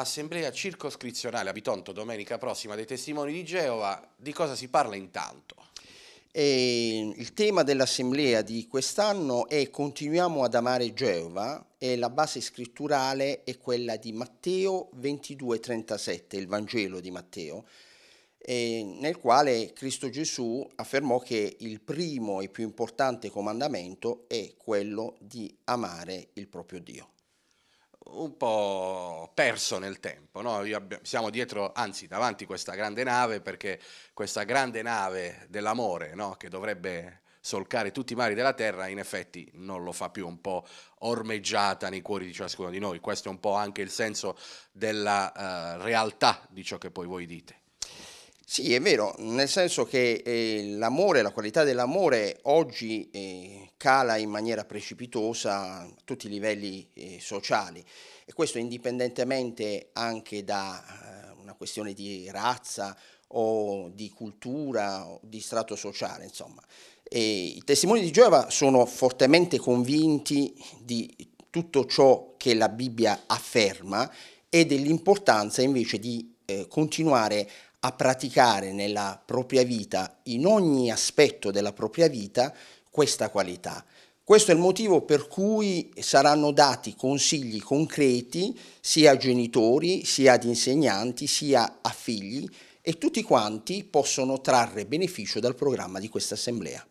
Assemblea circoscrizionale a Bitonto domenica prossima dei testimoni di Geova, di cosa si parla intanto? E il tema dell'assemblea di quest'anno è Continuiamo ad amare Geova e la base scritturale è quella di Matteo 22:37, il Vangelo di Matteo, nel quale Cristo Gesù affermò che il primo e più importante comandamento è quello di amare il proprio Dio un po' perso nel tempo. No? siamo dietro, anzi davanti a questa grande nave, perché questa grande nave dell'amore no? che dovrebbe solcare tutti i mari della terra, in effetti non lo fa più, un po' ormeggiata nei cuori di ciascuno di noi. Questo è un po' anche il senso della uh, realtà di ciò che poi voi dite. Sì, è vero, nel senso che eh, l'amore, la qualità dell'amore oggi eh, cala in maniera precipitosa a tutti i livelli eh, sociali e questo indipendentemente anche da eh, una questione di razza o di cultura o di strato sociale, insomma. E I testimoni di Geova sono fortemente convinti di tutto ciò che la Bibbia afferma e dell'importanza invece di eh, continuare a a praticare nella propria vita, in ogni aspetto della propria vita, questa qualità. Questo è il motivo per cui saranno dati consigli concreti sia a genitori, sia ad insegnanti, sia a figli e tutti quanti possono trarre beneficio dal programma di questa assemblea.